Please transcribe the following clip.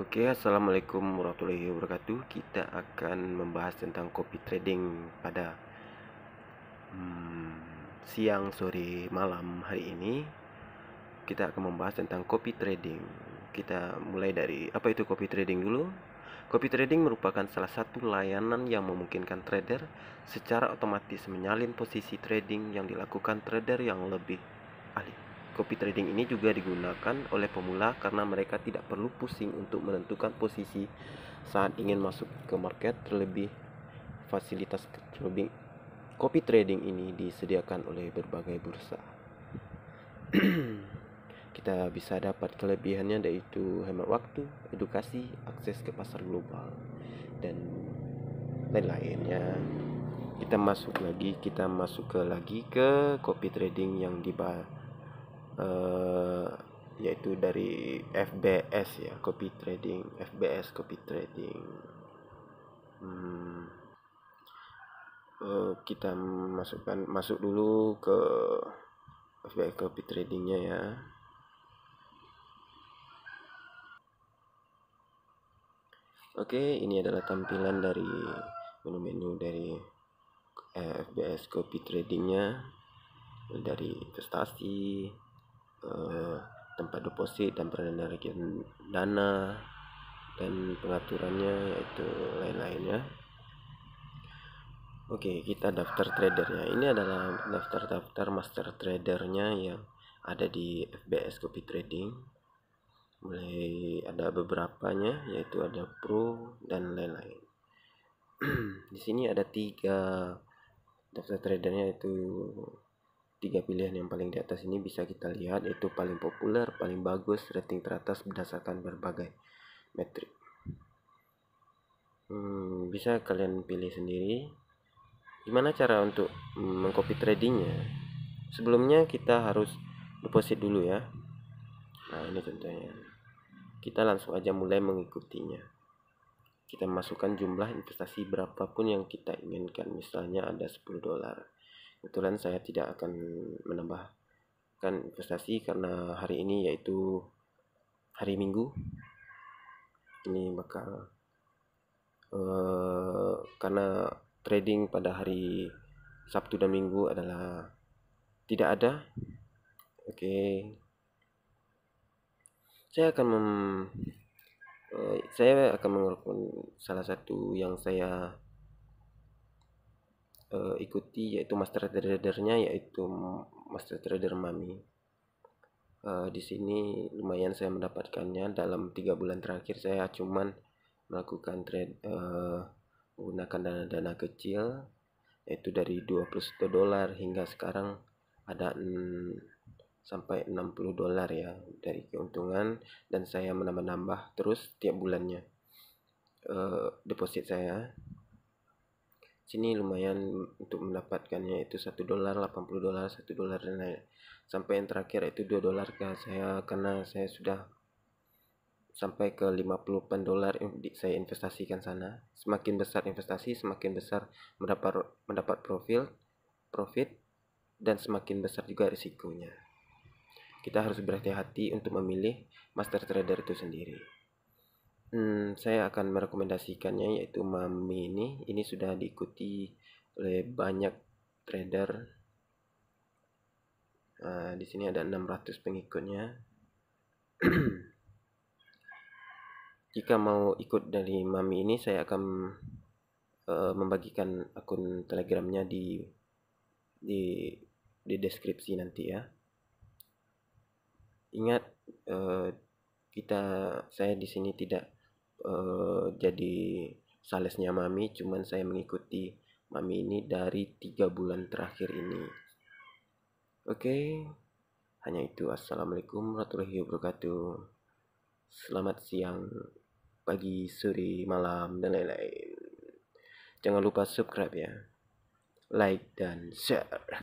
Oke, okay, assalamualaikum warahmatullahi wabarakatuh. Kita akan membahas tentang copy trading pada hmm, siang, sore, malam hari ini. Kita akan membahas tentang copy trading. Kita mulai dari apa itu copy trading dulu. Copy trading merupakan salah satu layanan yang memungkinkan trader secara otomatis menyalin posisi trading yang dilakukan trader yang lebih ahli. Copy trading ini juga digunakan oleh pemula karena mereka tidak perlu pusing untuk menentukan posisi saat ingin masuk ke market terlebih fasilitas trading copy trading ini disediakan oleh berbagai bursa. Kita bisa dapat kelebihannya yaitu hemat waktu, edukasi, akses ke pasar global dan lain-lainnya. Kita masuk lagi, kita masuk ke lagi ke copy trading yang dibahas eh, yaitu dari FBS ya copy trading FBS copy trading hmm, uh, kita masukkan masuk dulu ke FBS copy tradingnya ya Oke, ini adalah tampilan dari menu-menu dari eh, FBS copy tradingnya dari investasi, Eh, tempat deposit dan penarikan dana dan pengaturannya yaitu lain-lainnya Oke kita daftar tradernya ini adalah daftar-daftar master tradernya yang ada di FBS Copy Trading mulai ada beberapanya yaitu ada pro dan lain-lain di sini ada tiga daftar tradernya yaitu tiga pilihan yang paling di atas ini bisa kita lihat yaitu paling populer, paling bagus, rating teratas berdasarkan berbagai metrik. Hmm, bisa kalian pilih sendiri. Gimana cara untuk mengcopy tradingnya? Sebelumnya kita harus deposit dulu ya. Nah ini contohnya. Kita langsung aja mulai mengikutinya. Kita masukkan jumlah investasi berapapun yang kita inginkan. Misalnya ada 10 dolar kebetulan saya tidak akan menambahkan investasi karena hari ini yaitu hari Minggu ini maka uh, eh, karena trading pada hari Sabtu dan Minggu adalah tidak ada oke okay. saya akan mem, uh, saya akan mengurukan salah satu yang saya uh, ikuti yaitu master tradernya yaitu master trader mami uh, di sini lumayan saya mendapatkannya dalam tiga bulan terakhir saya cuman melakukan trade uh, menggunakan dana-dana kecil yaitu dari 21 dolar hingga sekarang ada mm, sampai 60 dolar ya dari keuntungan dan saya menambah-nambah terus tiap bulannya uh, deposit saya sini lumayan untuk mendapatkannya itu satu dolar 80 dolar satu dolar dan lain sampai yang terakhir itu dua dolar ke saya karena saya sudah sampai ke 50 pen dolar saya investasikan sana semakin besar investasi semakin besar mendapat mendapat profil profit dan semakin besar juga risikonya kita harus berhati-hati untuk memilih master trader itu sendiri Hmm, saya akan merekomendasikannya yaitu Mami ini. Ini sudah diikuti oleh banyak trader. Nah, di sini ada 600 pengikutnya. Jika mau ikut dari Mami ini, saya akan uh, membagikan akun Telegramnya di di di deskripsi nanti ya. Ingat uh, kita saya di sini tidak uh, jadi salesnya mami cuman saya mengikuti mami ini dari tiga bulan terakhir ini oke okay. hanya itu assalamualaikum warahmatullahi wabarakatuh selamat siang pagi sore malam dan lain-lain jangan lupa subscribe ya like dan share